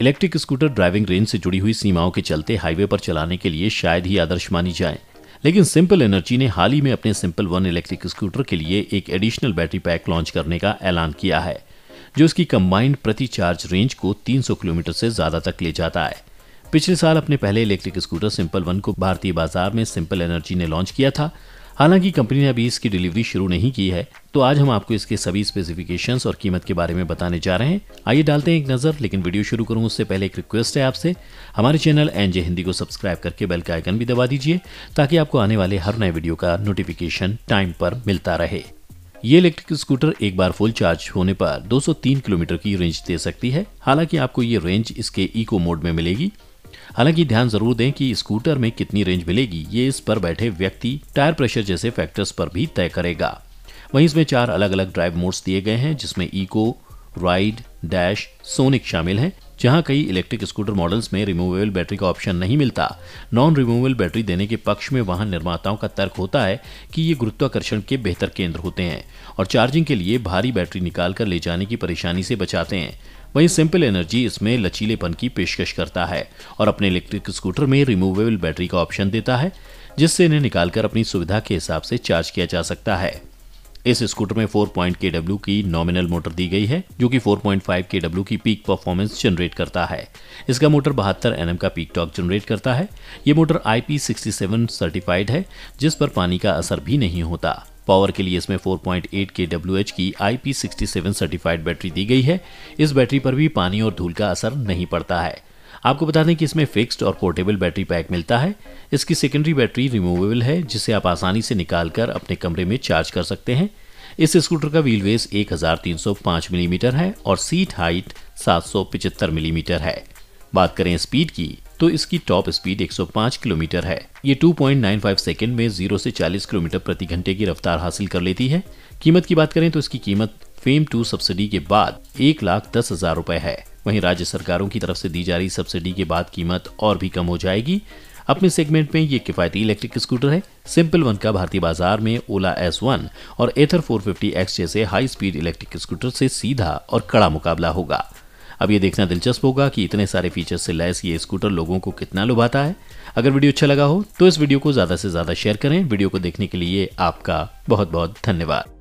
electric scooter driving range से जुड़ी हुई सीमाओं के चलते हाईवे पर चलाने के लिए शायद ही आदर्श मानी जाए लेकिन सिंपल एनर्जी ने हाल ही में अपने सिंपल वन इलेक्ट्रिक स्कूटर के लिए एक एडिशनल बैटरी पैक लॉन्च करने का ऐलान किया है जो इसकी कंबाइंड प्रति चार्ज रेंज को 300 किलोमीटर से ज़्यादा तक ले जाता है पिछले साल अपने पहले इलेक्ट्रिक स्कूटर सिंपल वन को भारतीय बाजार में सिंपल एनर्जी ने लॉन्च किया था हालांकि कंपनी ने अभी इसकी डिलीवरी शुरू नहीं की है तो आज हम आपको इसके सभी स्पेसिफिकेशंस और कीमत के बारे में बताने जा रहे हैं आइए डालते हैं एक नज़र लेकिन वीडियो शुरू करूं उससे पहले एक रिक्वेस्ट है आपसे हमारे चैनल एन जे हिंदी को सब्सक्राइब करके बेल का आइकन भी दबा दीजिए ताकि आपको आने वाले हर नए वीडियो का नोटिफिकेशन टाइम पर मिलता रहे ये इलेक्ट्रिक स्कूटर एक बार फुल चार्ज होने पर 203 किलोमीटर की रेंज दे सकती है हालांकि आपको ये रेंज इसके इको मोड में मिलेगी हालांकि ध्यान जरूर दें कि स्कूटर में कितनी रेंज मिलेगी ये इस पर बैठे व्यक्ति टायर प्रेशर जैसे फैक्टर्स पर भी तय करेगा वहीं इसमें चार अलग अलग ड्राइव मोड्स दिए गए हैं जिसमें इको राइड डैश सोनिक शामिल हैं जहां कई इलेक्ट्रिक स्कूटर मॉडल्स में रिमूवेबल बैटरी का ऑप्शन नहीं मिलता नॉन रिमूवेबल बैटरी देने के पक्ष में वाहन निर्माताओं का तर्क होता है कि ये गुरुत्वाकर्षण के बेहतर केंद्र होते हैं और चार्जिंग के लिए भारी बैटरी निकालकर ले जाने की परेशानी से बचाते हैं वहीं सिंपल एनर्जी इसमें लचीलेपन की पेशकश करता है और अपने इलेक्ट्रिक स्कूटर में रिमूवेबल बैटरी का ऑप्शन देता है जिससे इन्हें निकालकर अपनी सुविधा के हिसाब से चार्ज किया जा सकता है इस स्कूटर में फोर पॉइंट के डब्ल्यू की नॉमिनल मोटर दी गई है जो कि 4.5 के डब्ल्यू की पीक परफॉर्मेंस जनरेट करता है इसका मोटर बहत्तर एन का पीक टॉक जनरेट करता है ये मोटर आई सर्टिफाइड है जिस पर पानी का असर भी नहीं होता पावर के लिए इसमें 4.8 के डब्ल्यू की आई सर्टिफाइड बैटरी दी गई है इस बैटरी पर भी पानी और धूल का असर नहीं पड़ता है आपको बता दें कि इसमें फिक्स्ड और पोर्टेबल बैटरी पैक मिलता है इसकी सेकेंडरी बैटरी रिमूवेबल है जिसे आप आसानी से निकालकर अपने कमरे में चार्ज कर सकते हैं इस स्कूटर का व्हील वेस एक मिलीमीटर mm है और सीट हाइट सात मिलीमीटर mm है बात करें स्पीड की तो इसकी टॉप स्पीड 105 किलोमीटर है ये 2.95 सेकेंड में 0 से 40 किलोमीटर प्रति घंटे की रफ्तार हासिल कर लेती है कीमत की बात करें तो इसकी कीमत फेम टू सब्सिडी के बाद एक लाख दस हजार रूपए है वहीं राज्य सरकारों की तरफ से दी जा रही सब्सिडी के बाद कीमत और भी कम हो जाएगी अपने सेगमेंट में ये किफायती इलेक्ट्रिक स्कूटर है सिंपल वन का भारतीय बाजार में ओला एस वन और एथर फिफ्टी एक्स जैसे हाई स्पीड इलेक्ट्रिक स्कूटर से सीधा और कड़ा मुकाबला होगा अब ये देखना दिलचस्प होगा कि इतने सारे फीचर्स से लैस ये स्कूटर लोगों को कितना लुभाता है अगर वीडियो अच्छा लगा हो तो इस वीडियो को ज़्यादा से ज़्यादा शेयर करें वीडियो को देखने के लिए आपका बहुत बहुत धन्यवाद